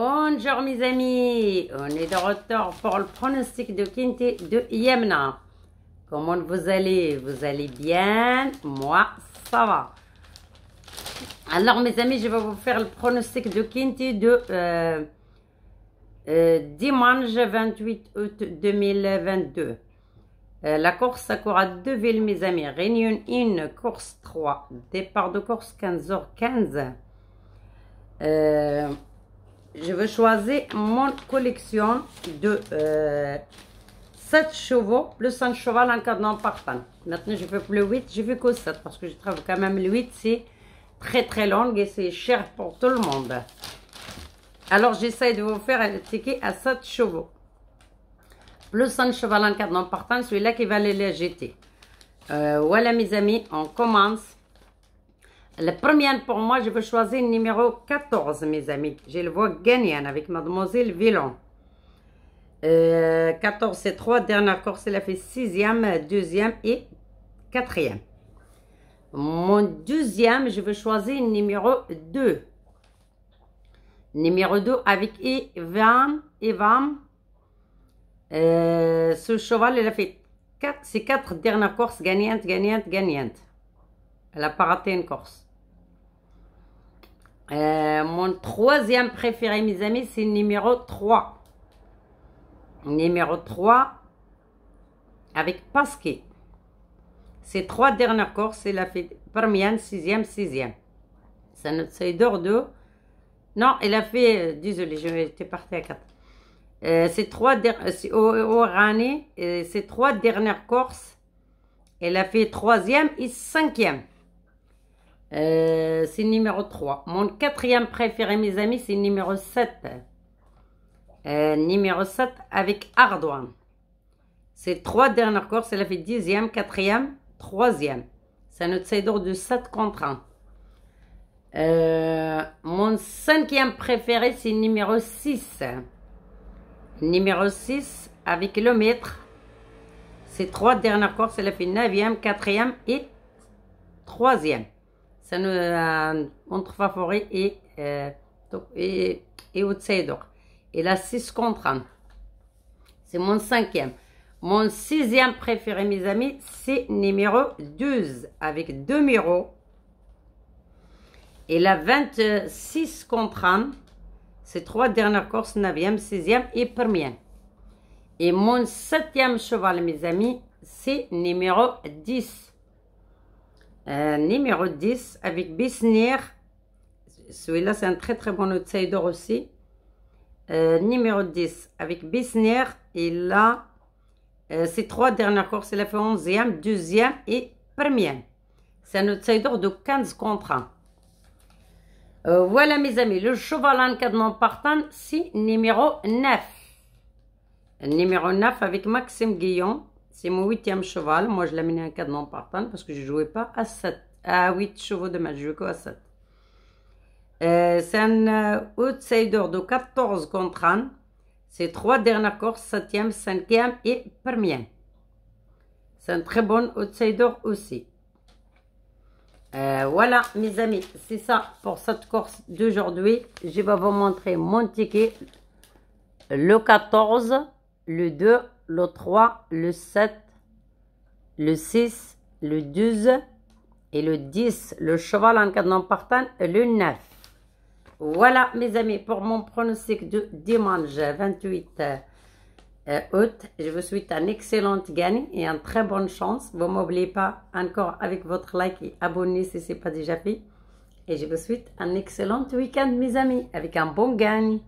Bonjour mes amis, on est de retour pour le pronostic de Kinty de Yemna. Comment vous allez Vous allez bien Moi, ça va. Alors mes amis, je vais vous faire le pronostic de Quinté de euh, euh, dimanche 28 août 2022. Euh, la course à deux villes mes amis. Réunion 1, course 3, départ de course 15h15 je vais choisir mon collection de 7 euh, chevaux plus un cheval en encadrant partant. Maintenant, je fais plus le 8, je fais que 7 parce que je trouve quand même le 8, c'est très très long et c'est cher pour tout le monde. Alors, j'essaie de vous faire un ticket à 7 chevaux. Plus un cheval en non partant, celui-là qui va aller les jeter. Euh, voilà mes amis, on commence. La première pour moi, je veux choisir le numéro 14, mes amis. Je le vois gagnant avec Mademoiselle Villon. 14 euh, c'est 3, dernière course, elle a fait 6e, 2e et 4e. Mon deuxième, je veux choisir le numéro 2. Numéro 2 avec Evam. Euh, ce cheval, il a fait 4, ses 4 dernières courses gagnantes, gagnantes, gagnantes. Elle a paraté une course. Euh, mon troisième préféré, mes amis, c'est numéro 3. Numéro 3 avec Pasquet. Ces trois dernières courses, elle a fait première, sixième, sixième. Ça ne c'est d'ordre Non, elle a fait, euh, désolé, j'étais partie à 4. Euh, ces trois euh, ces trois dernières courses, elle a fait troisième et cinquième. Euh, c'est numéro 3. Mon quatrième préféré, mes amis, c'est numéro 7. Euh, numéro 7 avec Ardouin. Ces trois dernières courses, elle a fait dixième, quatrième, troisième. C'est notre cédure de 7 contre 1. Euh, mon cinquième préféré, c'est numéro 6. Numéro 6 avec le maître. Ces trois dernières courses, elle fait 9e, 4e et 3e c'est euh, entre favori et, forêt euh, et, et outsider. et 6 contre 1. C'est mon cinquième. Mon sixième préféré, mes amis, c'est numéro 12 avec 2 miroirs. Et la 26 contre 1. c'est trois dernières courses, 9e, 6e et 1 Et mon septième cheval, mes amis, c'est numéro 10. Euh, numéro 10 avec Bisnir. Celui-là, c'est un très très bon outsider aussi. Euh, numéro 10 avec Bisnir. Et là, euh, ces trois dernières courses, il a fait 11e, 2e et 1er. C'est un outsider de 15 contrats. Euh, voilà mes amis, le cheval en cadre partant, c'est numéro 9. Numéro 9 avec Maxime Guillon. C'est mon huitième cheval. Moi, je l'ai mis un 4 non partant parce que je ne jouais pas à 7, à 8 chevaux de match. Je jouais à 7. Euh, c'est un euh, outsider de 14 contre 1. C'est trois dernières courses, 7e, 5e et 1 C'est un très bon outsider aussi. Euh, voilà, mes amis, c'est ça pour cette course d'aujourd'hui. Je vais vous montrer mon ticket. Le 14, le 2 le 3, le 7, le 6, le 12 et le 10. Le cheval en cadenas partant, le 9. Voilà, mes amis, pour mon pronostic de dimanche 28 euh, août. Je vous souhaite un excellente gagne et une très bonne chance. Vous m'oubliez pas encore avec votre like et abonnez si ce n'est pas déjà fait. Et je vous souhaite un excellent week-end, mes amis, avec un bon gagne.